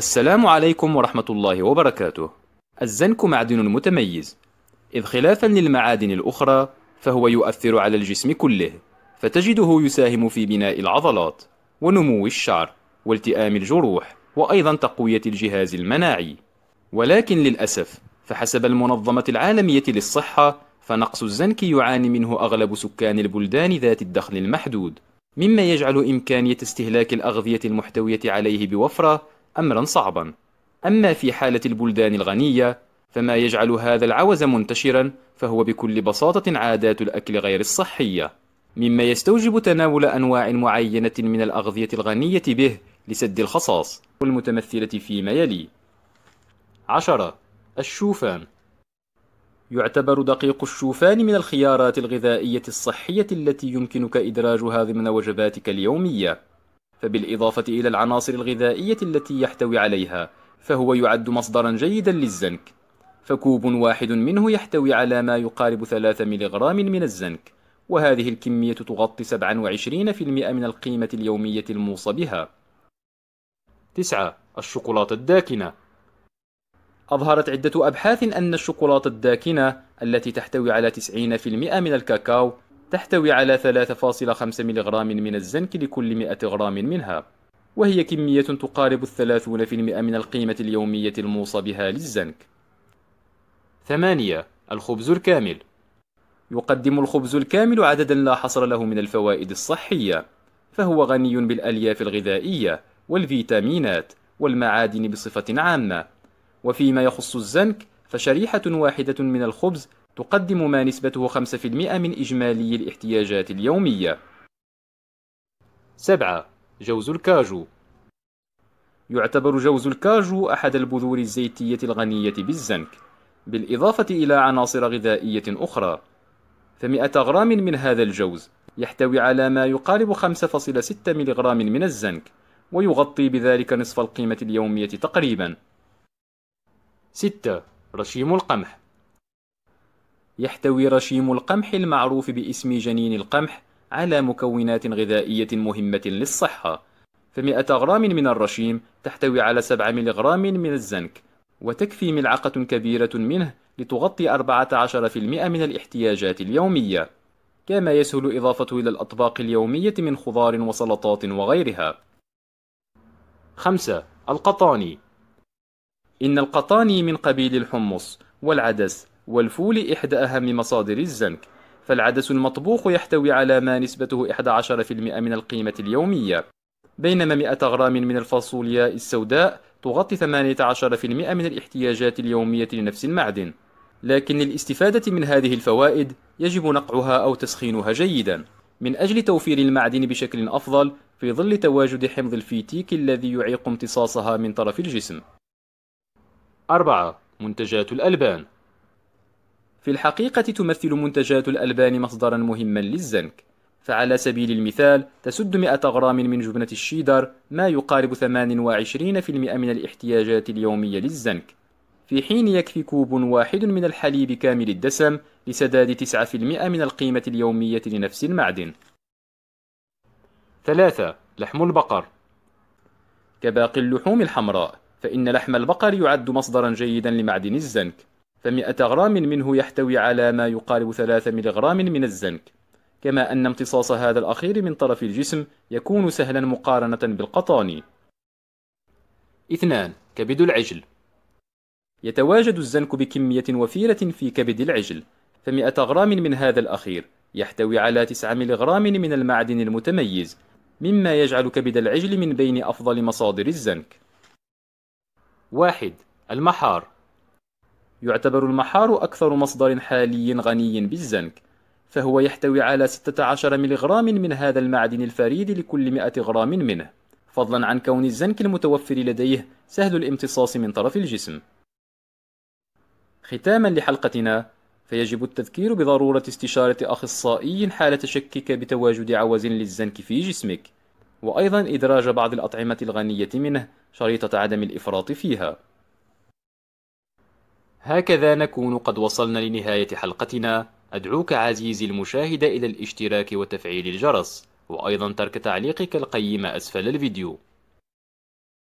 السلام عليكم ورحمة الله وبركاته الزنك معدن متميز إذ خلافا للمعادن الأخرى فهو يؤثر على الجسم كله فتجده يساهم في بناء العضلات ونمو الشعر والتئام الجروح وأيضا تقوية الجهاز المناعي ولكن للأسف فحسب المنظمة العالمية للصحة فنقص الزنك يعاني منه أغلب سكان البلدان ذات الدخل المحدود مما يجعل إمكانية استهلاك الأغذية المحتوية عليه بوفرة أمرا صعبا أما في حالة البلدان الغنية فما يجعل هذا العوز منتشرا فهو بكل بساطة عادات الأكل غير الصحية مما يستوجب تناول أنواع معينة من الأغذية الغنية به لسد الخصاص والمتمثلة فيما يلي عشرة الشوفان يعتبر دقيق الشوفان من الخيارات الغذائية الصحية التي يمكنك إدراجها ضمن وجباتك اليومية فبالإضافة إلى العناصر الغذائية التي يحتوي عليها فهو يعد مصدرا جيدا للزنك فكوب واحد منه يحتوي على ما يقارب 3 ملغرام من الزنك وهذه الكمية تغطي 27% من القيمة اليومية الموصى بها 9. الشوكولاتة الداكنة أظهرت عدة أبحاث أن الشوكولاتة الداكنة التي تحتوي على 90% من الكاكاو تحتوي على 3.5 ملغرام من الزنك لكل 100 غرام منها وهي كمية تقارب الثلاثون في المئة من القيمة اليومية الموصى بها للزنك 8. الخبز الكامل يقدم الخبز الكامل عددا لا حصر له من الفوائد الصحية فهو غني بالألياف الغذائية والفيتامينات والمعادن بصفة عامة وفيما يخص الزنك فشريحة واحدة من الخبز تقدم ما نسبته 5% من إجمالي الاحتياجات اليومية 7. جوز الكاجو يعتبر جوز الكاجو أحد البذور الزيتية الغنية بالزنك بالإضافة إلى عناصر غذائية أخرى فمئة غرام من هذا الجوز يحتوي على ما يقارب 5.6 ملغرام من الزنك ويغطي بذلك نصف القيمة اليومية تقريبا 6. رشيم القمح يحتوي رشيم القمح المعروف باسم جنين القمح على مكونات غذائية مهمة للصحة فمئة غرام من الرشيم تحتوي على 7 ملغرام من الزنك وتكفي ملعقة كبيرة منه لتغطي 14% من الاحتياجات اليومية كما يسهل إضافته إلى الأطباق اليومية من خضار وسلطات وغيرها 5. القطاني إن القطاني من قبيل الحمص والعدس والفول إحدى أهم مصادر الزنك فالعدس المطبوخ يحتوي على ما نسبته 11% من القيمة اليومية بينما 100 غرام من الفاصوليا السوداء تغطي 18% من الاحتياجات اليومية لنفس المعدن لكن للاستفادة من هذه الفوائد يجب نقعها أو تسخينها جيدا من أجل توفير المعدن بشكل أفضل في ظل تواجد حمض الفيتيك الذي يعيق امتصاصها من طرف الجسم 4. منتجات الألبان في الحقيقة تمثل منتجات الألبان مصدرا مهما للزنك فعلى سبيل المثال تسد 100 غرام من جبنة الشيدر ما يقارب 28% من الاحتياجات اليومية للزنك في حين يكفي كوب واحد من الحليب كامل الدسم لسداد 9% من القيمة اليومية لنفس المعدن ثلاثة لحم البقر كباقي اللحوم الحمراء فإن لحم البقر يعد مصدرا جيدا لمعدن الزنك فمئة غرام منه يحتوي على ما يقارب 3 ملغرام من الزنك كما أن امتصاص هذا الأخير من طرف الجسم يكون سهلا مقارنة بالقطاني اثنان كبد العجل يتواجد الزنك بكمية وفيرة في كبد العجل فمئة غرام من هذا الأخير يحتوي على 9 ملغرام من المعدن المتميز مما يجعل كبد العجل من بين أفضل مصادر الزنك واحد المحار يعتبر المحار أكثر مصدر حالي غني بالزنك فهو يحتوي على 16 ملغرام من هذا المعدن الفريد لكل 100 غرام منه فضلا عن كون الزنك المتوفر لديه سهل الامتصاص من طرف الجسم ختاما لحلقتنا فيجب التذكير بضرورة استشارة أخصائي حالة شكك بتواجد عوز للزنك في جسمك وأيضا إدراج بعض الأطعمة الغنية منه شريطة عدم الإفراط فيها هكذا نكون قد وصلنا لنهاية حلقتنا أدعوك عزيزي المشاهد إلى الاشتراك وتفعيل الجرس وأيضا ترك تعليقك القيم أسفل الفيديو